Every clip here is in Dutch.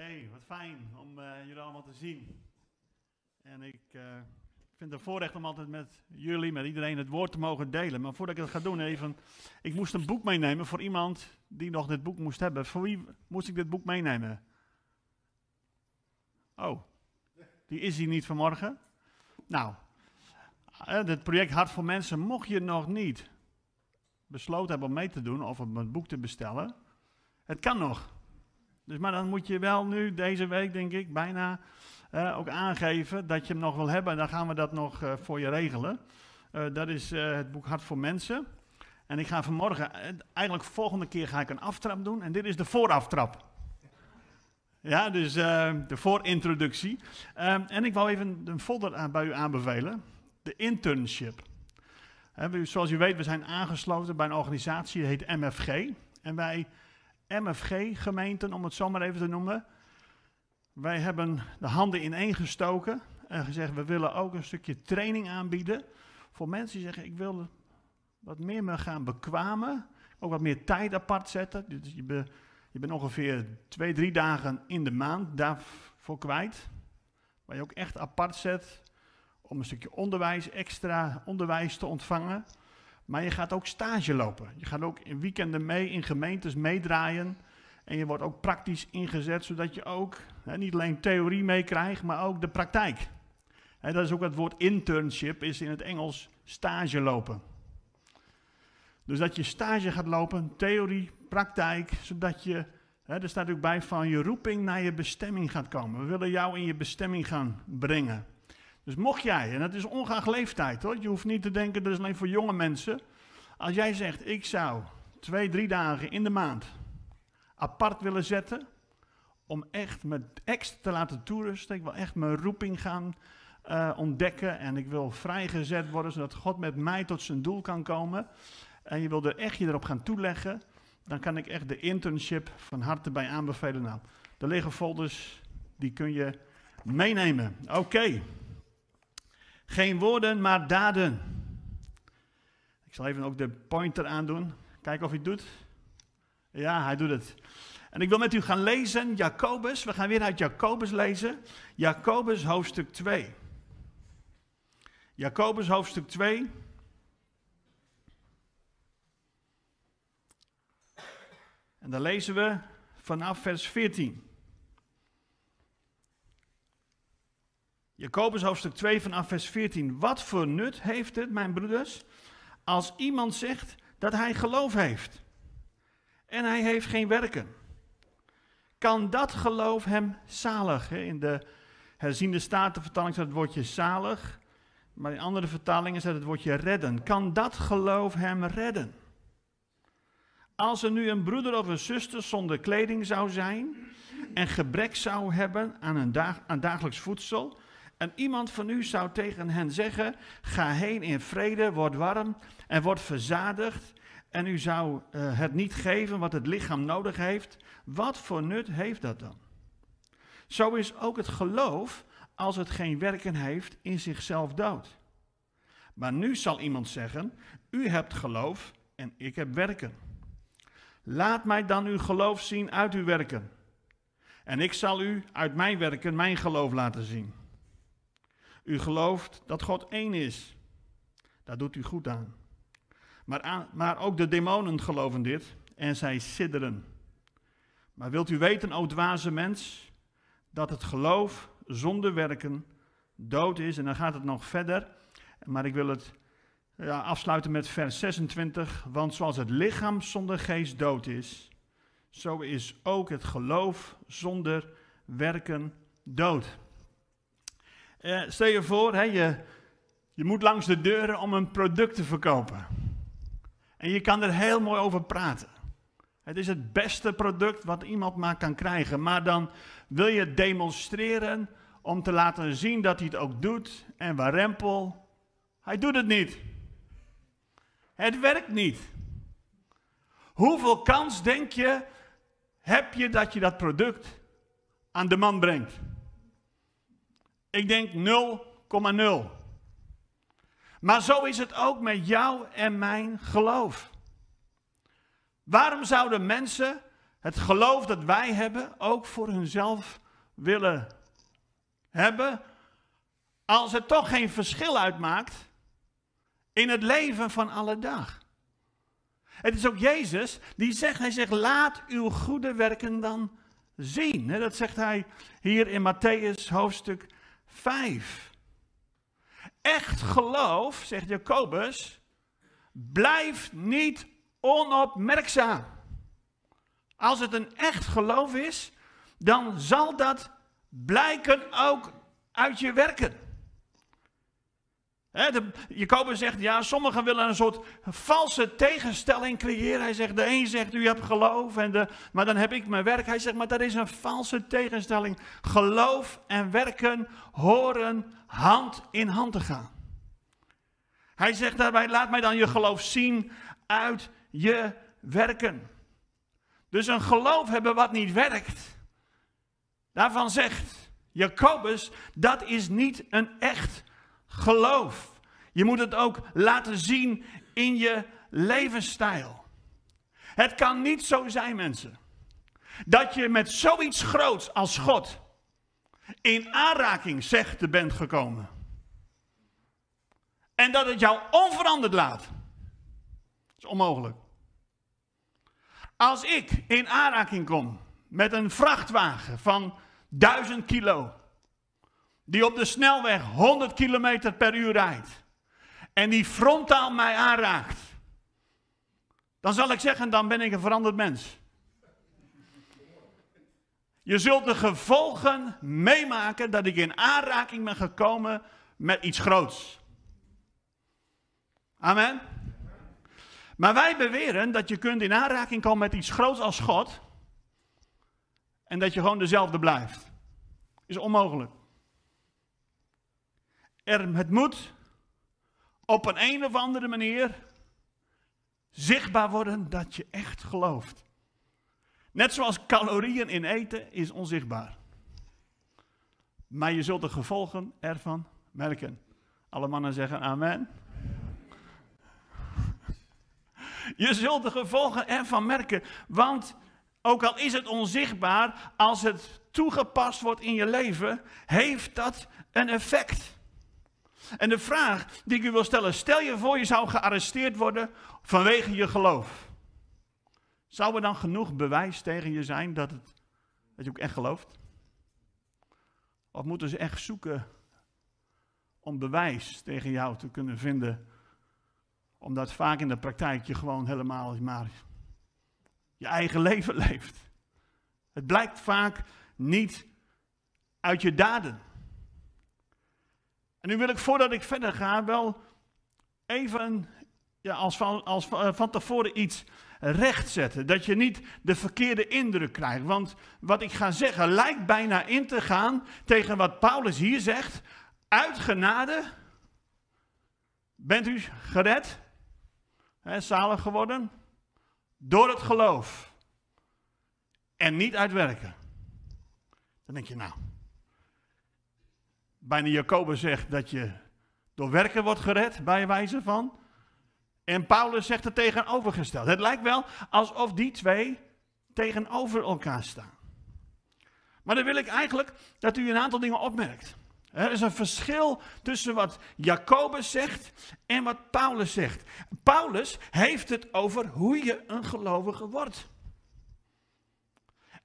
hey, wat fijn om eh, jullie allemaal te zien. En ik eh, vind het voorrecht om altijd met jullie, met iedereen het woord te mogen delen. Maar voordat ik dat ga doen, even, ik moest een boek meenemen voor iemand die nog dit boek moest hebben. Voor wie moest ik dit boek meenemen? Oh, die is hier niet vanmorgen. Nou, eh, het project Hart voor Mensen, mocht je nog niet besloten hebben om mee te doen of om het boek te bestellen, het kan nog. Dus, maar dan moet je wel nu, deze week denk ik, bijna eh, ook aangeven dat je hem nog wil hebben. En dan gaan we dat nog eh, voor je regelen. Eh, dat is het boek Hart voor Mensen. En ik ga vanmorgen, eigenlijk volgende keer ga ik een aftrap doen. En dit is de vooraftrap. Ja, dus de voorintroductie. en ik wou even een folder aan, bij u aanbevelen. De internship. We, zoals u weet, we zijn aangesloten bij een organisatie die heet MFG. En wij MFG-gemeenten, om het zo maar even te noemen. Wij hebben de handen ineengestoken en gezegd: we willen ook een stukje training aanbieden. Voor mensen die zeggen: ik wil wat meer me gaan bekwamen. Ook wat meer tijd apart zetten. Dus je, je bent ongeveer twee, drie dagen in de maand daarvoor kwijt. Waar je ook echt apart zet om een stukje onderwijs, extra onderwijs te ontvangen. Maar je gaat ook stage lopen. Je gaat ook in weekenden mee in gemeentes meedraaien. En je wordt ook praktisch ingezet, zodat je ook hè, niet alleen theorie meekrijgt, maar ook de praktijk. En dat is ook het woord internship, is in het Engels stage lopen. Dus dat je stage gaat lopen, theorie, praktijk, zodat je, hè, er staat ook bij, van je roeping naar je bestemming gaat komen. We willen jou in je bestemming gaan brengen. Dus mocht jij, en dat is ongeacht leeftijd hoor, je hoeft niet te denken dat is alleen voor jonge mensen. Als jij zegt, ik zou twee, drie dagen in de maand apart willen zetten, om echt mijn ex te laten toerusten, ik wil echt mijn roeping gaan eh, ontdekken en ik wil vrijgezet worden, zodat God met mij tot zijn doel kan komen. En je wil er echt je erop gaan toeleggen, dan kan ik echt de internship van harte bij aanbevelen. Nou, er liggen folders, die kun je meenemen. Oké. Geen woorden, maar daden. Ik zal even ook de pointer aandoen. Kijken of hij het doet. Ja, hij doet het. En ik wil met u gaan lezen Jacobus. We gaan weer uit Jacobus lezen. Jacobus hoofdstuk 2. Jacobus hoofdstuk 2. En dan lezen we vanaf vers 14. Jacobus hoofdstuk 2 vanaf vers 14. Wat voor nut heeft het, mijn broeders, als iemand zegt dat hij geloof heeft en hij heeft geen werken? Kan dat geloof hem zalig? Hè? In de herziende statenvertaling staat het woordje zalig, maar in andere vertalingen staat het woordje redden. Kan dat geloof hem redden? Als er nu een broeder of een zuster zonder kleding zou zijn en gebrek zou hebben aan, een dag, aan dagelijks voedsel, en iemand van u zou tegen hen zeggen: Ga heen in vrede, word warm en word verzadigd. En u zou eh, het niet geven wat het lichaam nodig heeft. Wat voor nut heeft dat dan? Zo is ook het geloof, als het geen werken heeft, in zichzelf dood. Maar nu zal iemand zeggen: U hebt geloof en ik heb werken. Laat mij dan uw geloof zien uit uw werken. En ik zal u uit mijn werken mijn geloof laten zien. U gelooft dat God één is. Daar doet u goed aan. Maar, maar ook de demonen geloven dit en zij sidderen. Maar wilt u weten, o dwaze mens, dat het geloof zonder werken dood is? En dan gaat het nog verder, maar ik wil het ja, afsluiten met vers 26. Want zoals het lichaam zonder geest dood is, zo is ook het geloof zonder werken dood. Eh, stel je voor, hè, je, je moet langs de deuren om een product te verkopen. En je kan er heel mooi over praten. Het is het beste product wat iemand maar kan krijgen. Maar dan wil je demonstreren om te laten zien dat hij het ook doet. En waar rempel, hij doet het niet. Het werkt niet. Hoeveel kans denk je heb je dat je dat product aan de man brengt? Ik denk 0,0. Maar zo is het ook met jou en mijn geloof. Waarom zouden mensen het geloof dat wij hebben ook voor hunzelf willen hebben, als het toch geen verschil uitmaakt in het leven van alle dag? Het is ook Jezus die zegt, hij zegt, laat uw goede werken dan zien. Dat zegt hij hier in Matthäus hoofdstuk 5. Echt geloof, zegt Jacobus, blijft niet onopmerkzaam. Als het een echt geloof is, dan zal dat blijken ook uit je werken. He, Jacobus zegt, ja, sommigen willen een soort valse tegenstelling creëren. Hij zegt, de een zegt, u hebt geloof, en de, maar dan heb ik mijn werk. Hij zegt, maar dat is een valse tegenstelling. Geloof en werken horen hand in hand te gaan. Hij zegt daarbij, laat mij dan je geloof zien uit je werken. Dus een geloof hebben wat niet werkt. Daarvan zegt Jacobus, dat is niet een echt geloof. Je moet het ook laten zien in je levensstijl. Het kan niet zo zijn, mensen, dat je met zoiets groots als God in aanraking zegt te bent gekomen. En dat het jou onveranderd laat. Dat is onmogelijk. Als ik in aanraking kom met een vrachtwagen van 1000 kilo die op de snelweg 100 kilometer per uur rijdt en die frontaal mij aanraakt, dan zal ik zeggen, dan ben ik een veranderd mens. Je zult de gevolgen meemaken dat ik in aanraking ben gekomen met iets groots. Amen. Maar wij beweren dat je kunt in aanraking komen met iets groots als God en dat je gewoon dezelfde blijft. Is onmogelijk het moet op een, een of andere manier zichtbaar worden dat je echt gelooft. Net zoals calorieën in eten is onzichtbaar. Maar je zult de gevolgen ervan merken. Alle mannen zeggen amen. Je zult de gevolgen ervan merken, want ook al is het onzichtbaar, als het toegepast wordt in je leven, heeft dat een effect. En de vraag die ik u wil stellen, stel je voor je zou gearresteerd worden vanwege je geloof. Zou er dan genoeg bewijs tegen je zijn dat, het, dat je ook echt gelooft? Of moeten ze echt zoeken om bewijs tegen jou te kunnen vinden? Omdat vaak in de praktijk je gewoon helemaal je eigen leven leeft. Het blijkt vaak niet uit je daden nu wil ik voordat ik verder ga wel even ja, als, van, als van eh, tevoren iets rechtzetten. Dat je niet de verkeerde indruk krijgt. Want wat ik ga zeggen lijkt bijna in te gaan tegen wat Paulus hier zegt. Uit genade bent u gered, hè, zalig geworden, door het geloof. En niet uit werken. Dan denk je nou, Bijna Jacobus zegt dat je door werken wordt gered, bij wijze van. En Paulus zegt het tegenovergesteld. Het lijkt wel alsof die twee tegenover elkaar staan. Maar dan wil ik eigenlijk dat u een aantal dingen opmerkt. Er is een verschil tussen wat Jacobus zegt en wat Paulus zegt. Paulus heeft het over hoe je een gelovige wordt.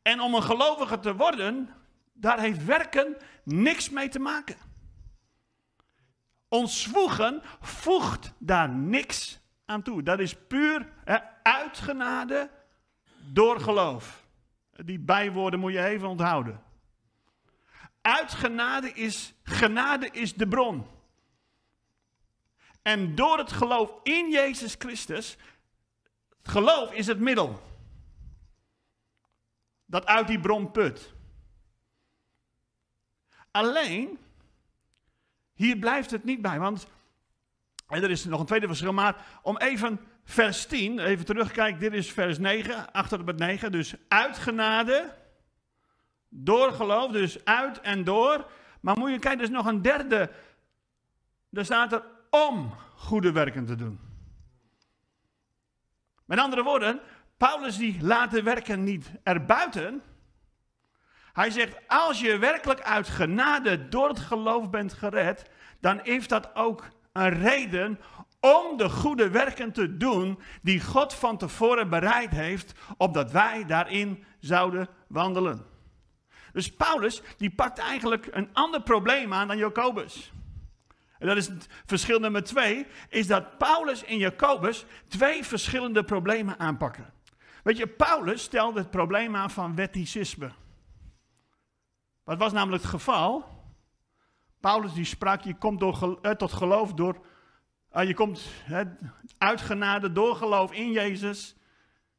En om een gelovige te worden, daar heeft werken niks mee te maken. Ontzwoegen voegt daar niks aan toe. Dat is puur uitgenade door geloof. Die bijwoorden moet je even onthouden. Uitgenade is, genade is de bron. En door het geloof in Jezus Christus, geloof is het middel. Dat uit die bron put. Alleen, hier blijft het niet bij. Want, en er is nog een tweede verschil, maar om even vers 10, even terugkijken. Dit is vers 9, achter op het 9. Dus uitgenade, door geloof, dus uit en door. Maar moet je kijken, er is nog een derde. Daar staat er om goede werken te doen. Met andere woorden, Paulus die laat de werken niet erbuiten... Hij zegt, als je werkelijk uit genade door het geloof bent gered, dan heeft dat ook een reden om de goede werken te doen die God van tevoren bereid heeft, opdat wij daarin zouden wandelen. Dus Paulus, die pakt eigenlijk een ander probleem aan dan Jacobus. En dat is het verschil nummer twee, is dat Paulus en Jacobus twee verschillende problemen aanpakken. Weet je, Paulus stelde het probleem aan van wetticisme. Wat was namelijk het geval? Paulus die sprak, je komt door, eh, tot geloof door, eh, je komt uh, uitgenade door geloof in Jezus,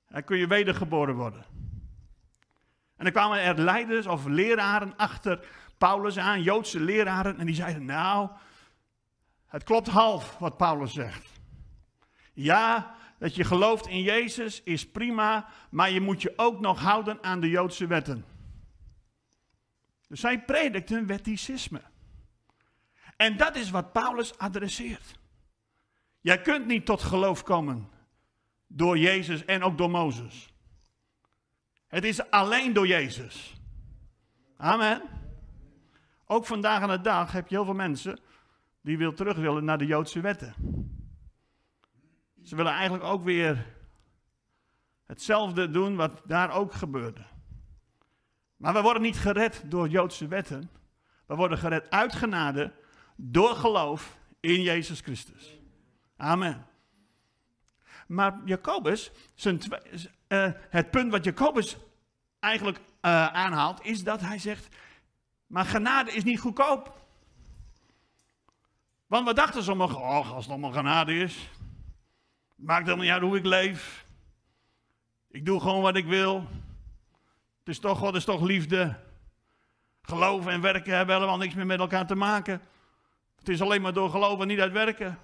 en eh, kun je wedergeboren worden. En dan kwamen er leiders of leraren achter Paulus aan, Joodse leraren, en die zeiden, nou, het klopt half wat Paulus zegt. Ja, dat je gelooft in Jezus is prima, maar je moet je ook nog houden aan de Joodse wetten. Dus zij predikten een wetticisme. En dat is wat Paulus adresseert. Jij kunt niet tot geloof komen door Jezus en ook door Mozes. Het is alleen door Jezus. Amen. Ook vandaag aan de dag heb je heel veel mensen die wil terug willen naar de Joodse wetten. Ze willen eigenlijk ook weer hetzelfde doen wat daar ook gebeurde. Maar we worden niet gered door Joodse wetten. We worden gered uit genade door geloof in Jezus Christus. Amen. Maar Jacobus, zijn eh, het punt wat Jacobus eigenlijk eh, aanhaalt, is dat hij zegt: Maar genade is niet goedkoop. Want we dachten sommigen: Oh, als het allemaal genade is, maakt dat niet uit hoe ik leef. Ik doe gewoon wat ik wil. Het is toch God is toch liefde. Geloof en werken hebben helemaal niks meer met elkaar te maken. Het is alleen maar door geloven niet uit werken.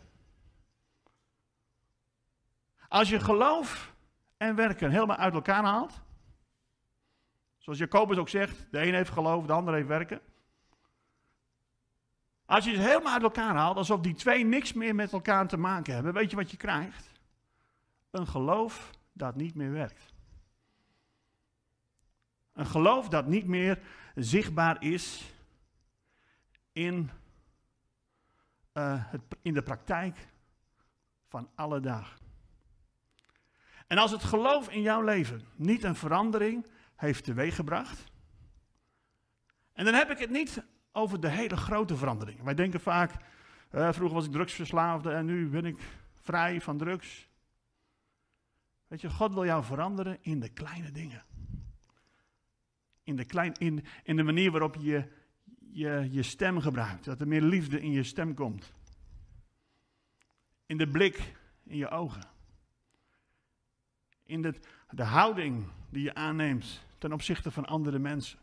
Als je geloof en werken helemaal uit elkaar haalt. Zoals Jacobus ook zegt, de een heeft geloof, de ander heeft werken. Als je het helemaal uit elkaar haalt, alsof die twee niks meer met elkaar te maken hebben, weet je wat je krijgt? Een geloof dat niet meer werkt. Een geloof dat niet meer zichtbaar is in, eh, het, in de praktijk van alle dagen. En als het geloof in jouw leven niet een verandering heeft teweeggebracht. En dan heb ik het niet over de hele grote verandering. Wij denken vaak, eh, vroeger was ik drugsverslaafde en nu ben ik vrij van drugs. Weet je, God wil jou veranderen in de kleine dingen in de, klein, in, de manier waarop je, je je stem gebruikt. Dat er meer liefde in je stem komt. In de blik, in je ogen. In de, de houding die je aanneemt ten opzichte van andere mensen.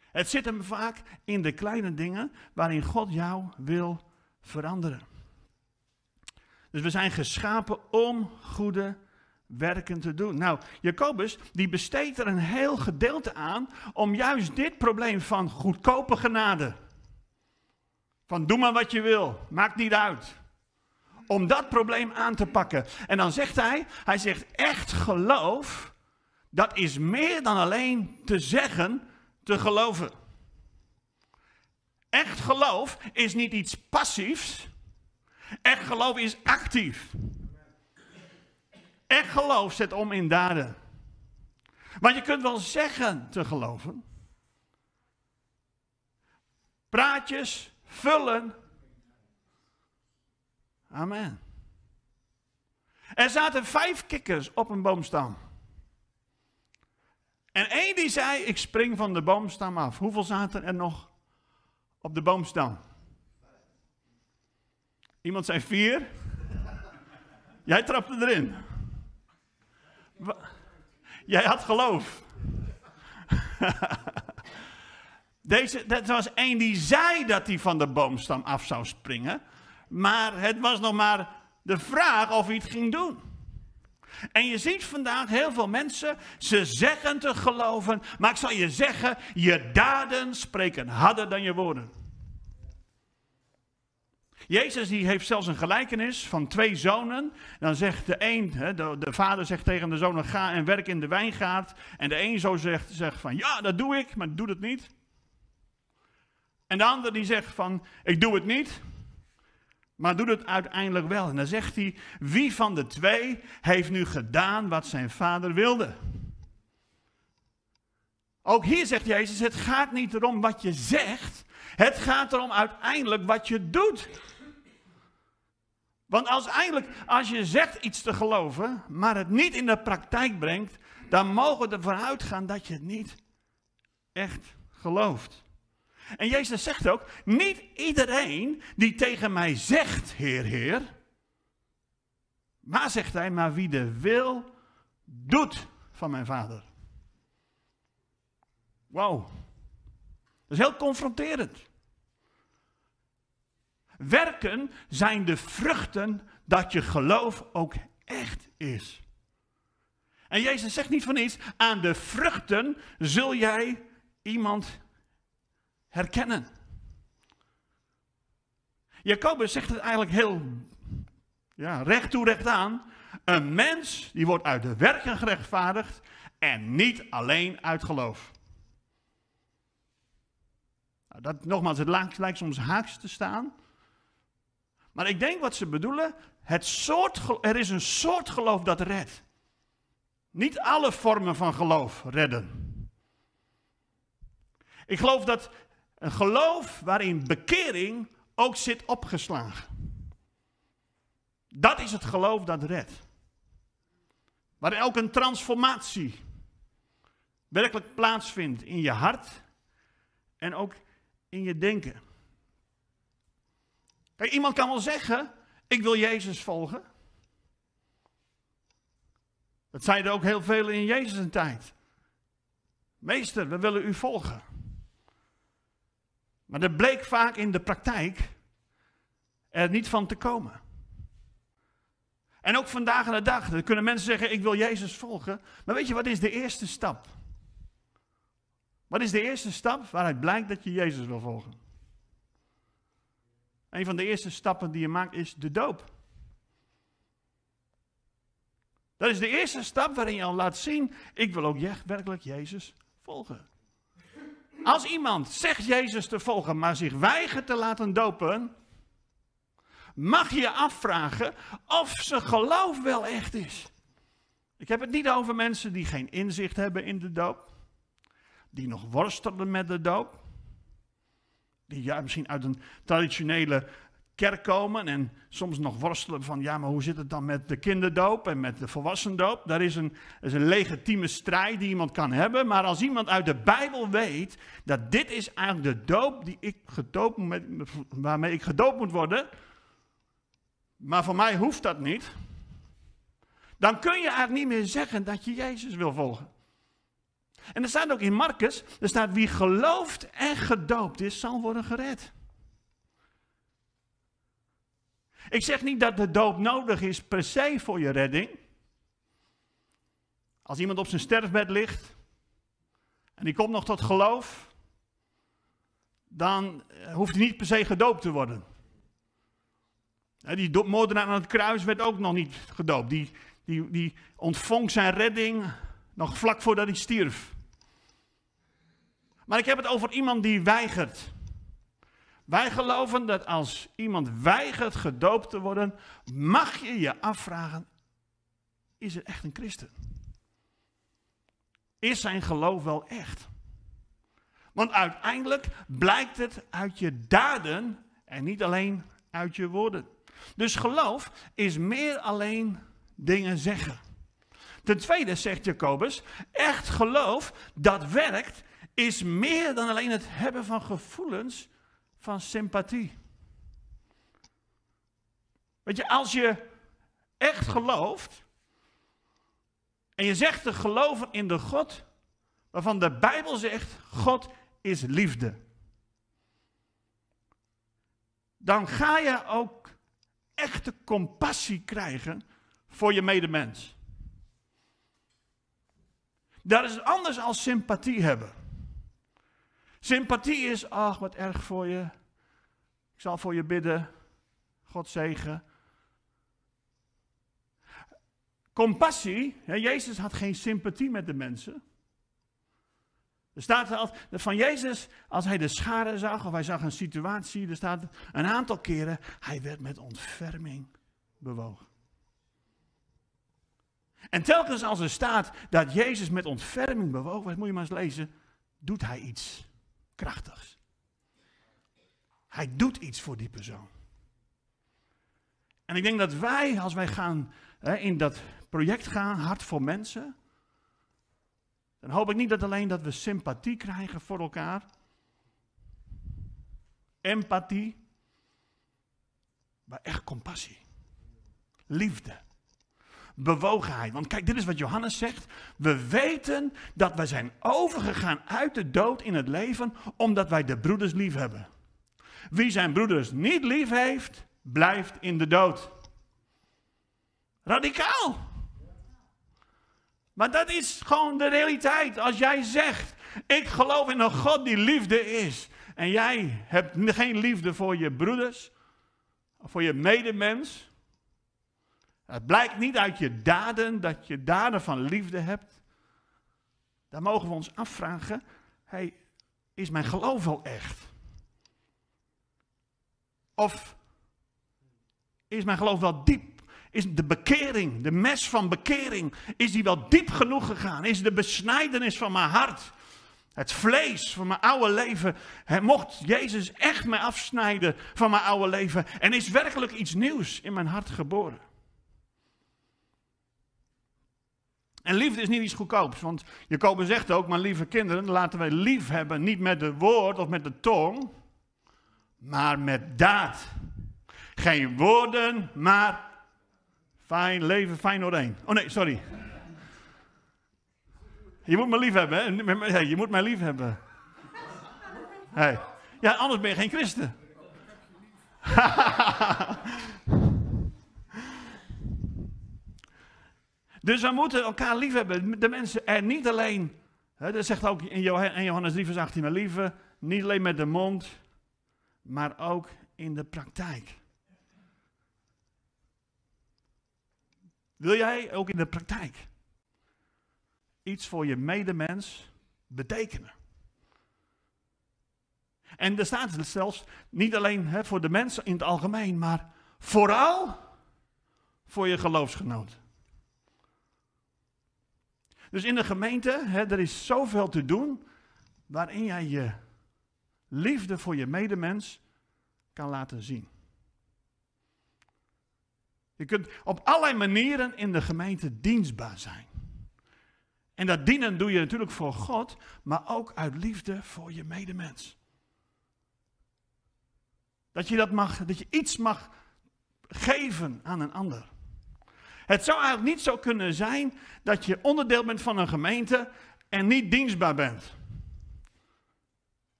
Het zit hem vaak in de kleine dingen waarin God jou wil veranderen. Dus we zijn geschapen om goede werken te doen. Nou, Jacobus die besteedt er een heel gedeelte aan om juist dit probleem van goedkope genade, van doe maar wat je wil, maakt niet uit, om dat probleem aan te pakken. En dan zegt hij, hij zegt echt geloof, dat is meer dan alleen te zeggen, te geloven. Echt geloof is niet iets passiefs. Echt geloof is actief. Echt geloof zet om in daden. Want je kunt wel zeggen te geloven. Praatjes vullen. Amen. Er zaten vijf kikkers op een boomstam. En één die zei, ik spring van de boomstam af. Hoeveel zaten er nog op de boomstam? Iemand zei vier. Jij trapte erin. Jij had geloof. Deze, dat was één die zei dat hij van de boomstam af zou springen. Maar het was nog maar de vraag of hij het ging doen. En je ziet vandaag heel veel mensen, ze zeggen te geloven, maar ik zal je zeggen, je daden spreken harder dan je woorden. Jezus die heeft zelfs een gelijkenis van twee zonen. Dan zegt de een, de, de vader zegt tegen de zonen, ga en werk in de wijngaard. En de een zo zegt, van, ja dat doe ik, maar doe het niet. En de ander die zegt van, ik doe het niet, maar doe het uiteindelijk wel. En dan zegt hij, wie van de twee heeft nu gedaan wat zijn vader wilde? Ook hier zegt Jezus, het gaat niet erom wat je zegt, het gaat erom uiteindelijk wat je doet. Want als eigenlijk, als je zegt iets te geloven, maar het niet in de praktijk brengt, dan mogen we ervan uitgaan dat je het niet echt gelooft. En Jezus zegt ook, niet iedereen die tegen mij zegt, Heer, Heer, maar zegt hij, maar wie de wil doet van mijn vader. Wow, Dat is heel confronterend werken zijn de vruchten dat je geloof ook echt is. En Jezus zegt niet van iets, aan de vruchten zul jij iemand herkennen. Jacobus zegt het eigenlijk heel ja, recht toe recht aan. Een mens die wordt uit de werken gerechtvaardigd en niet alleen uit geloof. Nou, dat, nogmaals, het lijkt, lijkt soms haaks te staan. Maar ik denk wat ze bedoelen, het soort, er is een soort geloof dat redt. Niet alle vormen van geloof redden. Ik geloof dat een geloof waarin bekering ook zit opgeslagen. Dat is het geloof dat redt. Waarin ook een transformatie werkelijk plaatsvindt in je hart en ook in je denken iemand kan wel zeggen: Ik wil Jezus volgen. Dat zeiden ook heel velen in Jezus' tijd. Meester, we willen u volgen. Maar dat bleek vaak in de praktijk er niet van te komen. En ook vandaag aan de dag, kunnen mensen zeggen, ik wil Jezus volgen. Maar weet je, wat is de eerste stap? Wat is de eerste stap waaruit blijkt dat je Jezus wil volgen? Een van de eerste stappen die je maakt is de doop. Dat is de eerste stap waarin je al laat zien, ik wil ook werkelijk Jezus volgen. Als iemand zegt Jezus te volgen, maar zich weigert te laten dopen, mag je afvragen of zijn geloof wel echt is. Ik heb het niet over mensen die geen inzicht hebben in de doop, die nog worstelen met de doop, ja, misschien uit een traditionele kerk komen en soms nog worstelen van ja, maar hoe zit het dan met de kinderdoop en met de volwassendoop? Daar is een, is een legitieme strijd die iemand kan hebben, maar als iemand uit de Bijbel weet dat dit is eigenlijk de doop die ik gedoopt met, waarmee ik gedoopt moet worden, maar voor mij hoeft dat niet, dan kun je eigenlijk niet meer zeggen dat je Jezus wil volgen. En er staat ook in Marcus, er staat wie gelooft en gedoopt is, zal worden gered. Ik zeg niet dat de doop nodig is per se voor je redding. Als iemand op zijn sterfbed ligt en die komt nog tot geloof, dan eh, hoeft hij niet per se gedoopt te worden. Die moordenaar aan het kruis werd ook nog niet gedoopt. Die, die, die ontvong zijn redding nog vlak voordat hij stierf. Maar ik heb het over iemand die weigert. Wij geloven dat als iemand weigert gedoopt te worden, mag je je afvragen, is het echt een christen? Is zijn geloof wel echt? Want uiteindelijk blijkt het uit je daden en niet alleen uit je woorden. Dus geloof is meer alleen dingen zeggen. Ten tweede zegt Jacobus, echt geloof dat werkt is meer dan alleen het hebben van gevoelens van sympathie. Weet je, als je echt gelooft en je zegt te geloven in de God waarvan de Bijbel zegt God is liefde, dan ga je ook echte compassie krijgen voor je medemens. Dat is anders als sympathie hebben. Sympathie is, ach wat erg voor je. Ik zal voor je bidden. God zegen. Compassie, Jezus had geen sympathie met de mensen. Er staat van Jezus, als hij de schade zag of hij zag een situatie, er staat een aantal keren, hij werd met ontferming bewogen. En telkens als er staat dat Jezus met ontferming bewogen werd, moet je maar eens lezen, doet hij iets krachtigs. Hij doet iets voor die persoon. En ik denk dat wij, als wij gaan hè, in dat project gaan, Hart voor Mensen, dan hoop ik niet dat alleen dat we sympathie krijgen voor elkaar, empathie, maar echt compassie, liefde bewogenheid. Want kijk, dit is wat Johannes zegt. We weten dat wij zijn overgegaan uit de dood in het leven, omdat wij de broeders lief hebben. Wie zijn broeders niet lief heeft, blijft in de dood. Radicaal. Maar dat is gewoon de realiteit. Als jij zegt, ik geloof in een God die liefde is. En jij hebt geen liefde voor je broeders, voor je medemens, het blijkt niet uit je daden dat je daden van liefde hebt. Daar mogen we ons afvragen: hey, is mijn geloof wel echt? Of is mijn geloof wel diep? Is de bekering, de mes van bekering, is die wel diep genoeg gegaan? Is de besnijdenis van mijn hart, het vlees van mijn oude leven, hij mocht Jezus echt mij afsnijden van mijn oude leven en is werkelijk iets nieuws in mijn hart geboren? En liefde is niet iets goedkoops, want je Jacobus zegt ook, maar lieve kinderen, laten wij lief hebben, niet met de woord of met de tong, maar met daad. Geen woorden, maar fijn leven, fijn doorheen. Oh nee, sorry. Je moet me lief hebben, hè? je moet mij lief hebben. Hey. Ja, anders ben je geen christen. Dus we moeten elkaar lief hebben. De mensen, en niet alleen, hè, dat zegt ook in Johannes 3 vers 18, maar lieve, niet alleen met de mond, maar ook in de praktijk. Wil jij ook in de praktijk iets voor je medemens betekenen? En er staat zelfs niet alleen hè, voor de mensen in het algemeen, maar vooral voor je geloofsgenoot. Dus in de gemeente, hè, er is zoveel te doen waarin jij je liefde voor je medemens kan laten zien. Je kunt op allerlei manieren in de gemeente dienstbaar zijn. En dat dienen doe je natuurlijk voor God, maar ook uit liefde voor je medemens. Dat je, dat mag, dat je iets mag geven aan een ander. Het zou eigenlijk niet zo kunnen zijn dat je onderdeel bent van een gemeente en niet dienstbaar bent.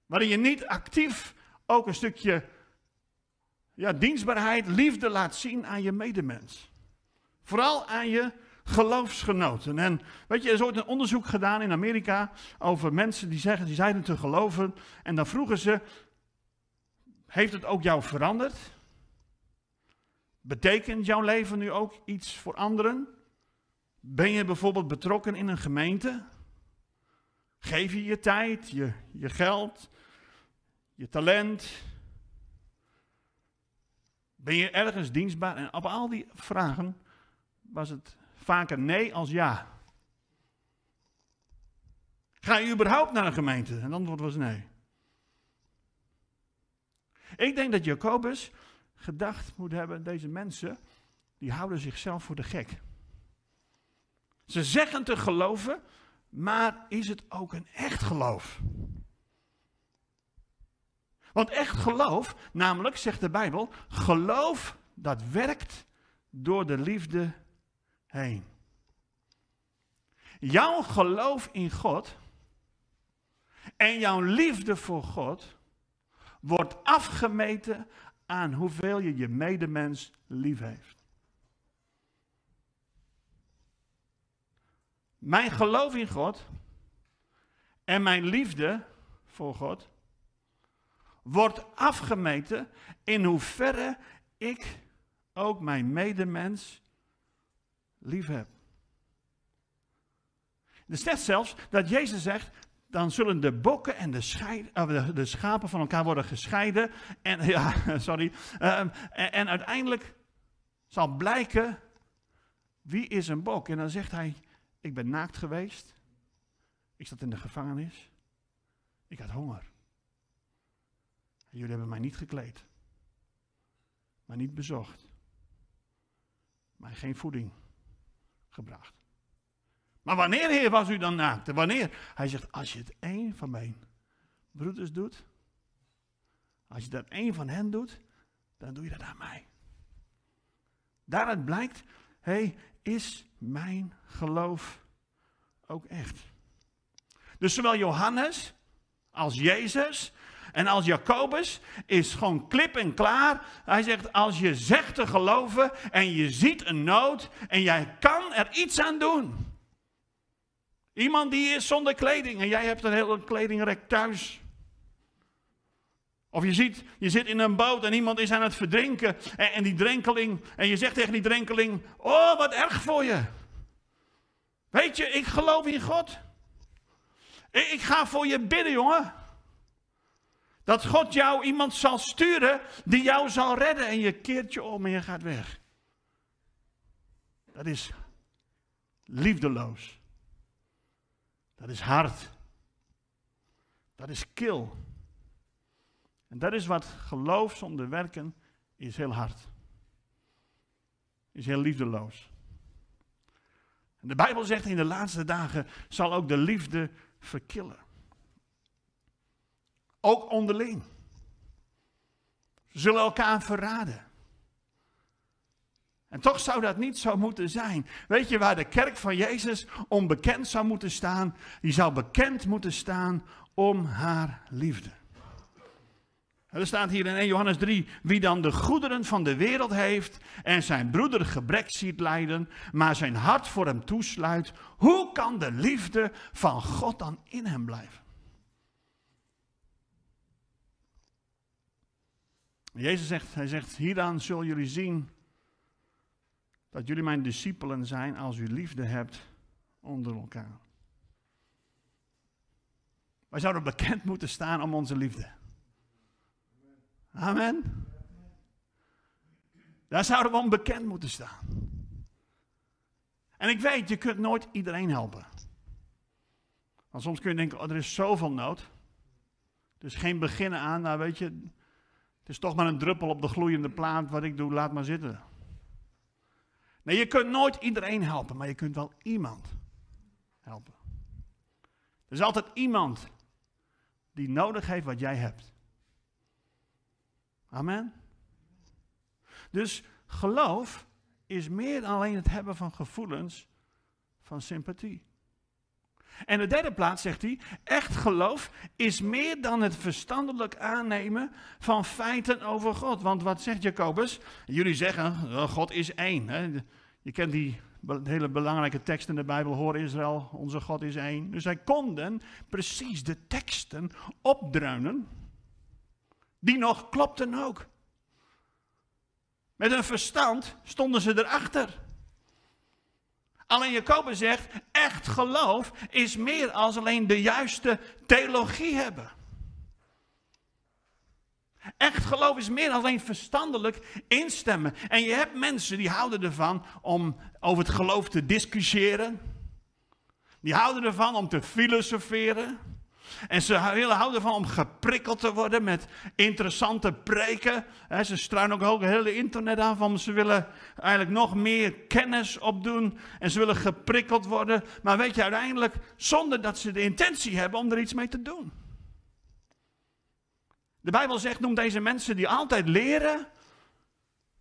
Waarin je niet actief ook een stukje ja, dienstbaarheid, liefde laat zien aan je medemens. Vooral aan je geloofsgenoten. En weet je, er is ooit een onderzoek gedaan in Amerika over mensen die zeggen, die zeiden te geloven. En dan vroegen ze, heeft het ook jou veranderd? Betekent jouw leven nu ook iets voor anderen? Ben je bijvoorbeeld betrokken in een gemeente? Geef je je tijd, je, je geld, je talent? Ben je ergens dienstbaar? En op al die vragen was het vaker nee als ja. Ga je überhaupt naar een gemeente? En het antwoord was nee. Ik denk dat Jacobus gedacht moet hebben, deze mensen, die houden zichzelf voor de gek. Ze zeggen te geloven, maar is het ook een echt geloof? Want echt geloof, namelijk, zegt de Bijbel, geloof dat werkt door de liefde heen. Jouw geloof in God en jouw liefde voor God wordt afgemeten aan hoeveel je je medemens lief heeft. Mijn geloof in God en mijn liefde voor God wordt afgemeten in hoeverre ik ook mijn medemens lief heb. Het is zelfs dat Jezus zegt dan zullen de bokken en eh, de, de, schapen van elkaar worden gescheiden. En, ja, sorry. Ehm, en, uiteindelijk zal blijken wie is een bok. En dan zegt hij, ik ben naakt geweest. Ik zat in de gevangenis. Ik had honger. jullie hebben mij niet gekleed. maar niet bezocht. Mij geen voeding gebracht. Maar wanneer, Heer, was u dan naakt? wanneer? Hij zegt, als je het één van mijn broeders doet, als je dat één van hen doet, dan doe je dat aan mij. Daaruit blijkt, hé, is mijn geloof ook echt? Dus zowel Johannes als Jezus en als Jacobus is gewoon klip en klaar. Hij zegt, als je zegt te geloven en je ziet een nood en jij kan er iets aan doen, Iemand die is zonder kleding en jij hebt een hele kledingrek thuis. Of je, ziet, je zit in een boot en iemand is aan het verdrinken. En, die drenkeling, en je zegt tegen die drenkeling: Oh, wat erg voor je. Weet je, ik geloof in God. Ik, ik ga voor je bidden, jongen. Dat God jou iemand zal sturen die jou zal redden. En je keert je om en je gaat weg. Dat is liefdeloos. Dat is hard. Dat is kil. En dat is wat geloof zonder werken is heel hard. Is heel liefdeloos. En de Bijbel zegt in de laatste dagen zal ook de liefde verkillen. Ook onderling. Ze zullen elkaar verraden. En toch zou dat niet zo moeten zijn. Weet je waar de kerk van Jezus onbekend zou moeten staan? Die zou bekend moeten staan om haar liefde. er staat hier in 1 Johannes 3: Wie dan de goederen van de wereld heeft en zijn broeder gebrek ziet lijden, maar zijn hart voor hem toesluit, hoe kan de liefde van God dan in hem blijven? Jezus zegt, hij zegt, hieraan zullen jullie zien dat jullie mijn discipelen zijn als u liefde hebt onder elkaar. Wij zouden bekend moeten staan om onze liefde. Amen. Daar zouden we onbekend moeten staan. En ik weet, je kunt nooit iedereen helpen. Want soms kun je denken, oh, er is zoveel nood. Dus geen beginnen aan, nou weet je, het is toch maar een druppel op de gloeiende plaat wat ik doe, laat maar zitten. Nee, je kunt nooit iedereen helpen, maar je kunt wel iemand helpen. Er is altijd iemand die nodig heeft wat jij hebt. Amen. Dus geloof is meer dan alleen het hebben van gevoelens van sympathie. En de derde plaats zegt hij, echt geloof is meer dan het verstandelijk aannemen van feiten over God. Want wat zegt Jacobus? Jullie zeggen, eh, God is één. Hè? Je kent die hele belangrijke tekst in de Bijbel, hoor Israël, onze God is één. Dus zij konden precies de teksten opdruinen, die nog klopten ook. Met hun verstand stonden ze erachter. Alleen Jacobus zegt, echt geloof is meer als alleen de juiste theologie hebben. Echt geloof is meer dan alleen verstandelijk instemmen. En je hebt mensen die houden ervan om over het geloof te discussiëren. Die houden ervan om te filosoferen. En ze houden van om geprikkeld te worden met interessante preken. ze struinen ook het hele internet af, want ze willen eigenlijk nog meer kennis opdoen. En ze willen geprikkeld worden. Maar weet je, uiteindelijk zonder dat ze de intentie hebben om er iets mee te doen. De Bijbel zegt, noem deze mensen die altijd leren,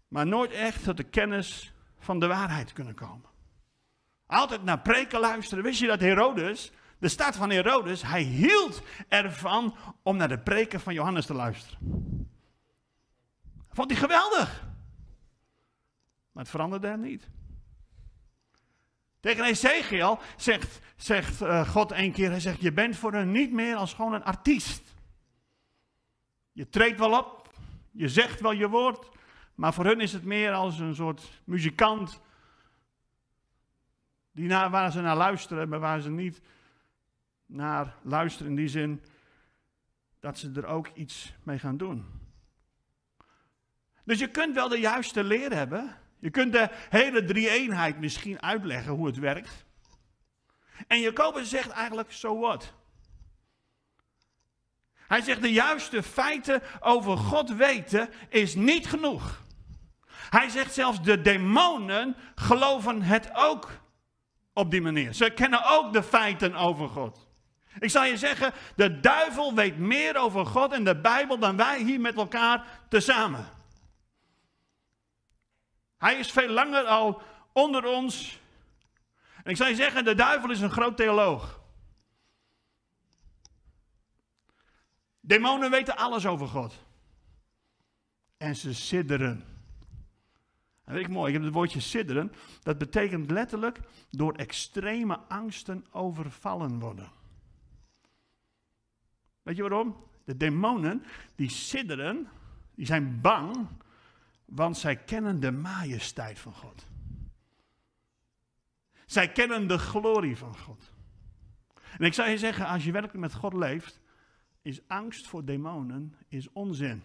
maar nooit echt tot de kennis van de waarheid kunnen komen. Altijd naar preken luisteren. Wist je dat Herodes de staat van Herodes, hij hield ervan om naar de preken van Johannes te luisteren. Vond hij geweldig. Maar het veranderde hem niet. Tegen Ezekiel zegt, zegt eh, God een keer, hij zegt, je bent voor hen niet meer als gewoon een artiest. Je treedt wel op, je zegt wel je woord, maar voor hun is het meer als een soort muzikant, die waar ze naar luisteren, maar waar ze niet naar luisteren in die zin dat ze er ook iets mee gaan doen. Dus je kunt wel de juiste leer hebben. Je kunt de hele drie-eenheid misschien uitleggen hoe het werkt. En Jacobus zegt eigenlijk, so what? Hij zegt, de juiste feiten over God weten is niet genoeg. Hij zegt zelfs, de demonen geloven het ook op die manier. Ze kennen ook de feiten over God. Ik zal je zeggen, de duivel weet meer over God en de Bijbel dan wij hier met elkaar tezamen. Hij is veel langer al onder ons. En ik zal je zeggen, de duivel is een groot theoloog. Demonen weten alles over God. En ze sidderen. En weet ik mooi, ik heb het woordje sidderen. Dat betekent letterlijk door extreme angsten overvallen worden. Weet je waarom? De demonen die sidderen, die zijn bang, want zij kennen de majesteit van God. Zij kennen de glorie van God. En ik zou je zeggen, als je werkelijk met God leeft, is angst voor demonen is onzin.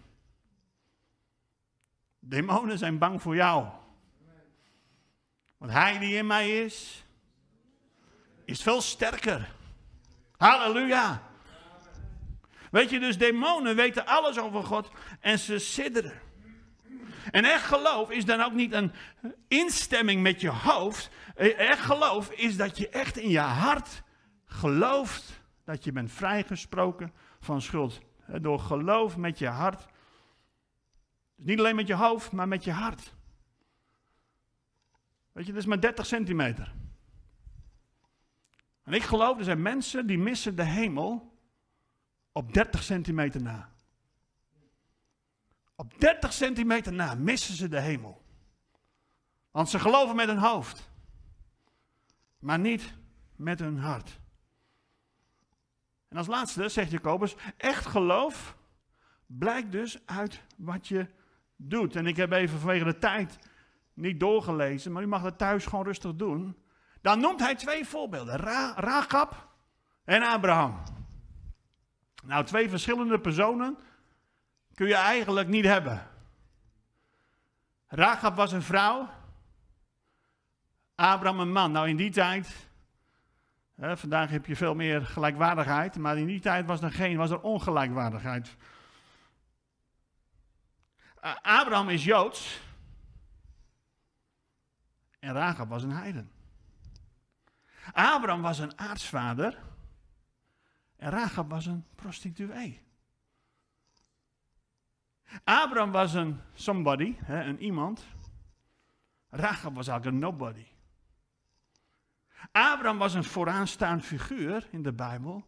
Demonen zijn bang voor jou. Want hij die in mij is, is veel sterker. Halleluja. Weet je, dus demonen weten alles over God en ze sidderen. En echt geloof is dan ook niet een instemming met je hoofd. Eh, echt geloof is dat je echt in je hart gelooft dat je bent vrijgesproken van schuld. Door geloof met je hart. Dus niet alleen met je hoofd, maar met je hart. Weet je, dat is maar 30 centimeter. En ik geloof, er zijn mensen die missen de hemel op 30 centimeter na. Op 30 centimeter na missen ze de hemel. Want ze geloven met hun hoofd, maar niet met hun hart. En als laatste zegt Jacobus: echt geloof blijkt dus uit wat je doet. En ik heb even vanwege de tijd niet doorgelezen, maar u mag dat thuis gewoon rustig doen. Dan noemt hij twee voorbeelden: Ra en Abraham. Nou, twee verschillende personen kun je eigenlijk niet hebben. Rachab was een vrouw, Abraham een man. Nou, in die tijd, hè, vandaag heb je veel meer gelijkwaardigheid, maar in die tijd was er geen, was er ongelijkwaardigheid. Abraham is Joods en Rachab was een heiden. Abraham was een aartsvader en Rachab was een prostituee. Abraham was een somebody, hè, een iemand. Rachab was eigenlijk een nobody. Abraham was een vooraanstaand figuur in de Bijbel.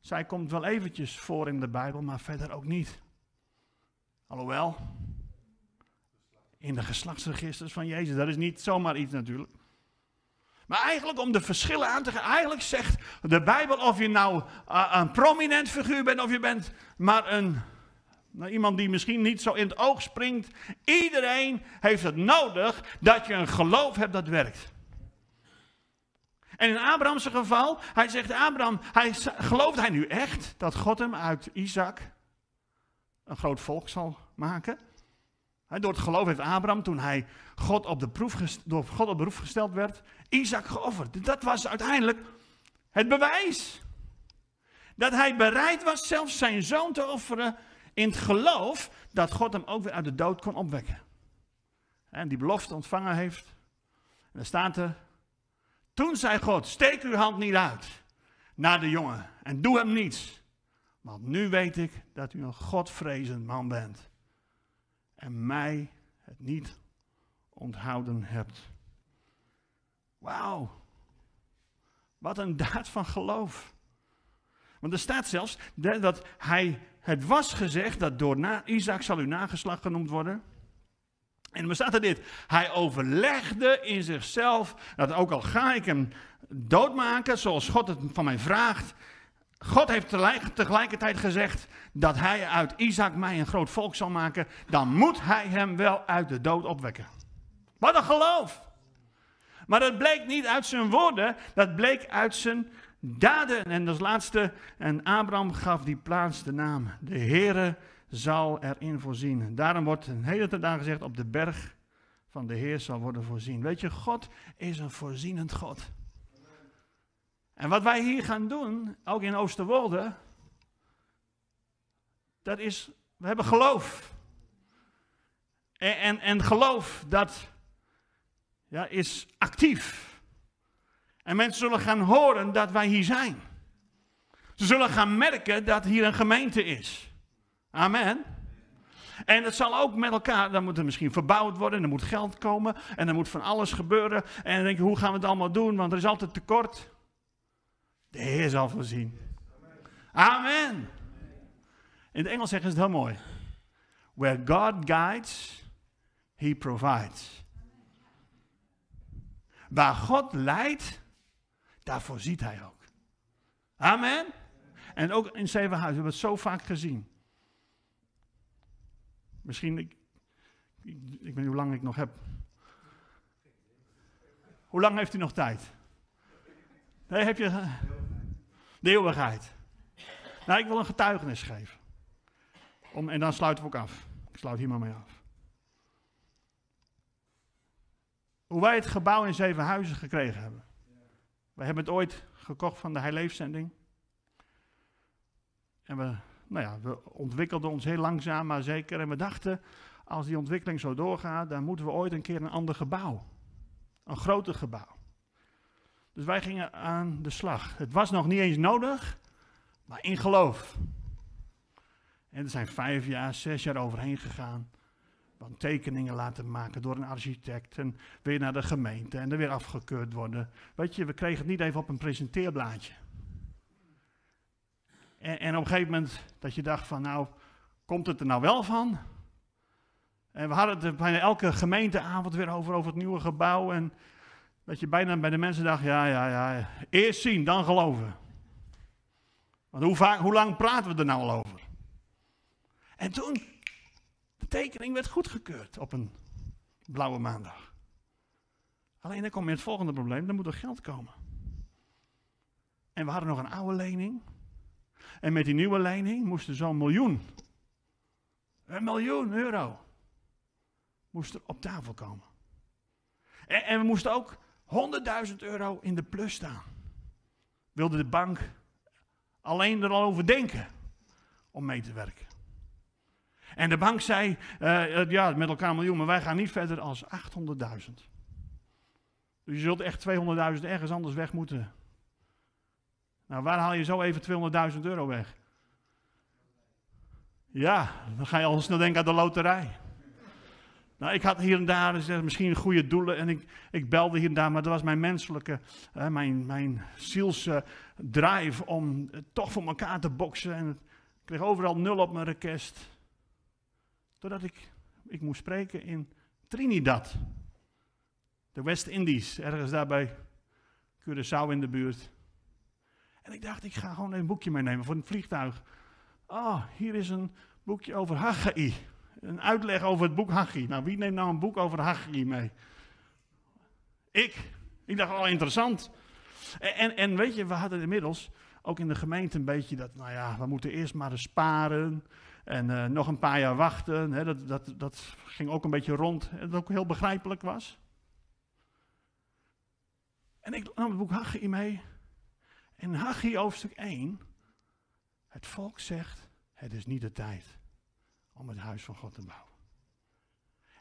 Zij komt wel eventjes voor in de Bijbel, maar verder ook niet. Alhoewel, in de geslachtsregisters van Jezus, dat is niet zomaar iets natuurlijk. Maar eigenlijk om de verschillen aan te gaan. Eigenlijk zegt de Bijbel of je nou eh, een prominent figuur bent of je bent maar een, nou, iemand die misschien niet zo in het oog springt. Iedereen heeft het nodig dat je een geloof hebt dat werkt. En in Abraham's geval, hij zegt Abraham, hij, gelooft hij nu echt dat God hem uit Isaac een groot volk zal maken? Door het geloof heeft Abraham, toen hij God op de proef door God op de proef gesteld werd, Isaac geofferd. Dus dat was uiteindelijk het bewijs. Dat hij bereid was zelfs zijn zoon te offeren in het geloof dat God hem ook weer uit de dood kon opwekken. En die belofte ontvangen heeft. En dan staat er, toen zei God, steek uw hand niet uit naar de jongen en doe hem niets. Want nu weet ik dat u een Godvrezend man bent en mij het niet onthouden hebt. Wauw, wat een daad van geloof. Want er staat zelfs dat hij, het was gezegd dat door na, Isaac zal uw nageslag genoemd worden. En dan staat er dit. Hij overlegde in zichzelf dat ook al ga ik hem doodmaken zoals God het van mij vraagt, God heeft tegelijkertijd gezegd dat hij uit Isaac mij een groot volk zal maken. Dan moet hij hem wel uit de dood opwekken. Wat een geloof! Maar dat bleek niet uit zijn woorden, dat bleek uit zijn daden. En als laatste, en Abraham gaf die plaats de naam. De Heere zal erin voorzien. Daarom wordt een hele tijd aan gezegd, op de berg van de Heer zal worden voorzien. Weet je, God is een voorzienend God. En wat wij hier gaan doen, ook in Oosterwolde, dat is, we hebben geloof. En, en, en geloof, dat ja, is actief. En mensen zullen gaan horen dat wij hier zijn. Ze zullen gaan merken dat hier een gemeente is. Amen. En het zal ook met elkaar, dan moet er misschien verbouwd worden, en er moet geld komen, en er moet van alles gebeuren. En dan denk je, hoe gaan we het allemaal doen? Want er is altijd tekort. De Heer zal voorzien. Amen. In het Engels zeggen ze het heel mooi. Where God guides, He provides. Waar God leidt, daar voorziet Hij ook. Amen. En ook in Zevenhuizen hebben we het zo vaak gezien. Misschien, ik, ik, ik weet niet hoe lang ik nog heb. Hoe lang heeft u nog tijd? Nee, heb je. De eeuwigheid. Nou, ik wil een getuigenis geven. Om, en dan sluiten we ook af. Ik sluit hier maar mee af. Hoe wij het gebouw in zeven huizen gekregen hebben. We hebben het ooit gekocht van de Heileefzending. En we, nou ja, we ontwikkelden ons heel langzaam, maar zeker. En we dachten, als die ontwikkeling zo doorgaat, dan moeten we ooit een keer een ander gebouw. Een groter gebouw. Dus wij gingen aan de slag. Het was nog niet eens nodig, maar in geloof. En er zijn vijf jaar, zes jaar overheen gegaan. want tekeningen laten maken door een architect. En weer naar de gemeente en er weer afgekeurd worden. Weet je, we kregen het niet even op een presenteerblaadje. En, en op een gegeven moment dat je dacht van nou, komt het er nou wel van? En we hadden het bijna elke gemeenteavond weer over, over het nieuwe gebouw. En dat je bijna bij de mensen dacht, ja, ja, ja, eerst zien, dan geloven. Want hoe, vaak, hoe lang praten we er nou al over? En toen, de tekening werd goedgekeurd op een blauwe maandag. Alleen dan kom je het volgende probleem, dan moet er geld komen. En we hadden nog een oude lening. En met die nieuwe lening moest er zo'n miljoen, een miljoen euro, moest er op tafel komen. En, en we moesten ook 100.000 euro in de plus staan. Wilde de bank alleen er al over denken om mee te werken. En de bank zei, eh, eh, ja, met elkaar miljoen, maar wij gaan niet verder als 800.000. Dus je zult echt 200.000 ergens anders weg moeten. Nou, waar haal je zo even 200.000 euro weg? Ja, dan ga je al snel denken aan de loterij. Nou, ik had hier en daar eh, misschien goede doelen en ik, ik belde hier en daar, maar dat was mijn menselijke, eh, mijn, mijn zielse eh, drive om toch voor elkaar te boksen. En ik kreeg overal nul op mijn request. Totdat ik, ik moest spreken in Trinidad, de West-Indies, ergens daarbij Curaçao in de buurt. En ik dacht, ik ga gewoon een boekje meenemen voor een vliegtuig. Oh, hier is een boekje over Haggai een uitleg over het boek Hachi. Nou, wie neemt nou een boek over Hachi mee? Ik. Ik dacht, oh, interessant. En, en, en weet je, we hadden inmiddels ook in de gemeente een beetje dat, nou ja, we moeten eerst maar eens sparen. En eh, nog een paar jaar wachten. Hè, dat, dat, dat ging ook een beetje rond. En dat ook heel begrijpelijk was. En ik nam het boek Hachi mee. En Hachi hoofdstuk 1. Het volk zegt, het is niet de tijd om het huis van God te bouwen.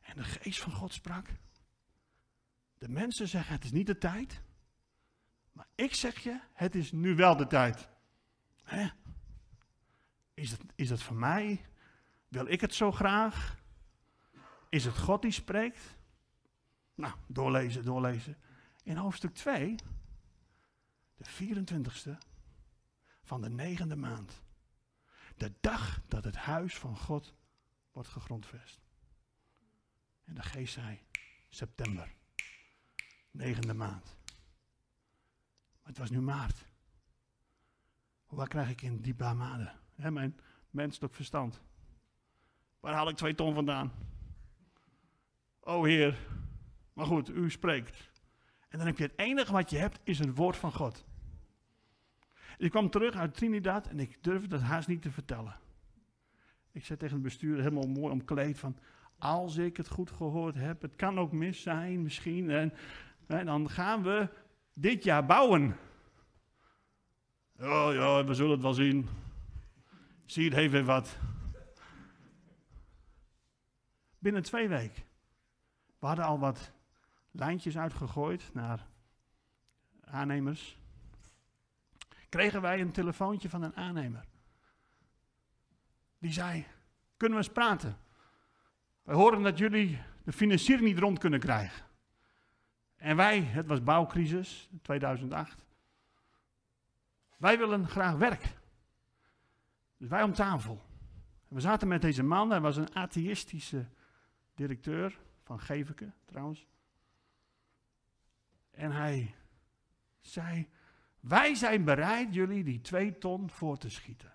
En de geest van God sprak. De mensen zeggen het is niet de tijd. Maar ik zeg je, het is nu wel de tijd. Hè? Is, dat, is dat van mij? Wil ik het zo graag? Is het God die spreekt? Nou, doorlezen, doorlezen. In hoofdstuk 2, de 24ste van de negende maand. De dag dat het huis van God wordt gegrondvest. En de geest zei, september, negende maand. Maar het was nu maart. Waar krijg ik in die paar maanden? Hè, mijn menselijk verstand. Waar haal ik twee ton vandaan? O Heer, maar goed, u spreekt. En dan heb je het enige wat je hebt, is een woord van God. Ik kwam terug uit Trinidad en ik durfde dat haast niet te vertellen. Ik zei tegen het bestuur, helemaal mooi omkleed, van als ik het goed gehoord heb, het kan ook mis zijn misschien. En, dan gaan we dit jaar bouwen. Oh ja, we zullen het wel zien. Zie het even wat. Binnen twee weken. We hadden al wat lijntjes uitgegooid naar aannemers. Kregen wij een telefoontje van een aannemer. Die zei, kunnen we eens praten? Wij horen dat jullie de financiering niet rond kunnen krijgen. En wij, het was bouwcrisis 2008. Wij willen graag werk. Dus wij om tafel. En we zaten met deze man, hij was een atheïstische directeur van Geveke trouwens. En hij zei: Wij zijn bereid jullie die twee ton voor te schieten.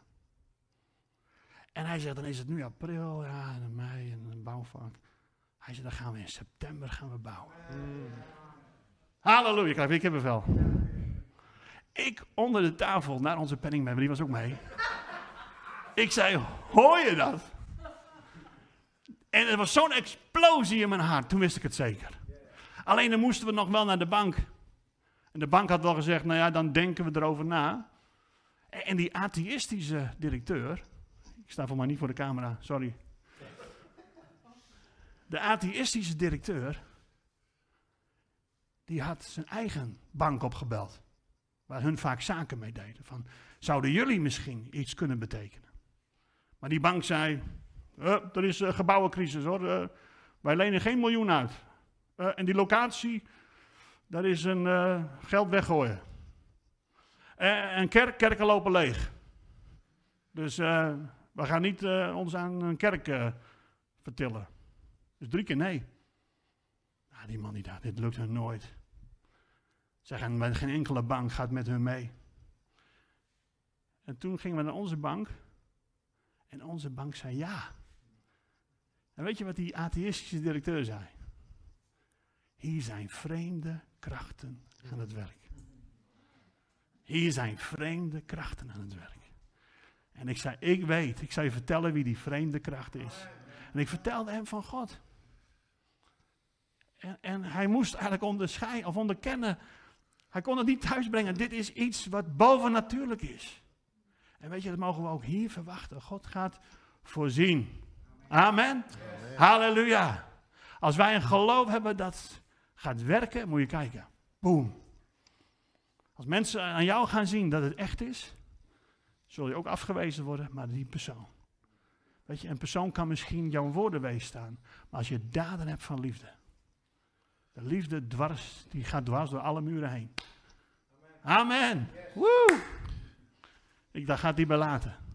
En hij zegt, dan is het nu april, ja, en mei en een bouwvak. Hij zegt, dan gaan we in september gaan we bouwen. Mm. Halleluja, ik heb het wel. Ik onder de tafel naar onze penningmember, die was ook mee. ik zei, hoor je dat? En er was zo'n explosie in mijn hart, toen wist ik het zeker. Alleen dan moesten we nog wel naar de bank. En de bank had wel gezegd, nou ja, dan denken we erover na. En die atheïstische directeur, ik sta voor mij niet voor de camera, sorry. De atheïstische directeur, die had zijn eigen bank opgebeld. Waar hun vaak zaken mee deden. Van, zouden jullie misschien iets kunnen betekenen? Maar die bank zei, uh, er is een eh, gebouwencrisis hoor. Eh, wij lenen geen miljoen uit. en die locatie, daar is een geld weggooien. en kerk, kerken lopen leeg. Dus we gaan niet eh, ons aan een kerk uh, vertillen. Dus drie keer nee. Ah, die man die daar, dit lukt hun nooit. Ze gaan met geen enkele bank, gaat met hun mee. En toen gingen we naar onze bank. En onze bank zei ja. En weet je wat die atheïstische directeur zei? Hier zijn vreemde krachten aan het werk. Hier zijn vreemde krachten aan het werk. En ik zei, ik weet. Ik je vertellen wie die vreemde kracht is. En ik vertelde hem van God. En, en hij moest eigenlijk onderscheiden of onderkennen. Hij kon het niet thuisbrengen. Dit is iets wat bovennatuurlijk is. En weet je, dat mogen we ook hier verwachten. God gaat voorzien. Amen. Halleluja. Als wij een geloof hebben dat gaat werken, moet je kijken. Boom. Als mensen aan jou gaan zien dat het echt is, zul je ook afgewezen worden, maar die persoon. Weet je, een persoon kan misschien jouw woorden staan, maar als je daden hebt van liefde, de liefde dwars, die gaat dwars door alle muren heen. Amen. Amen. Woe! Ik, daar gaat die bij laten.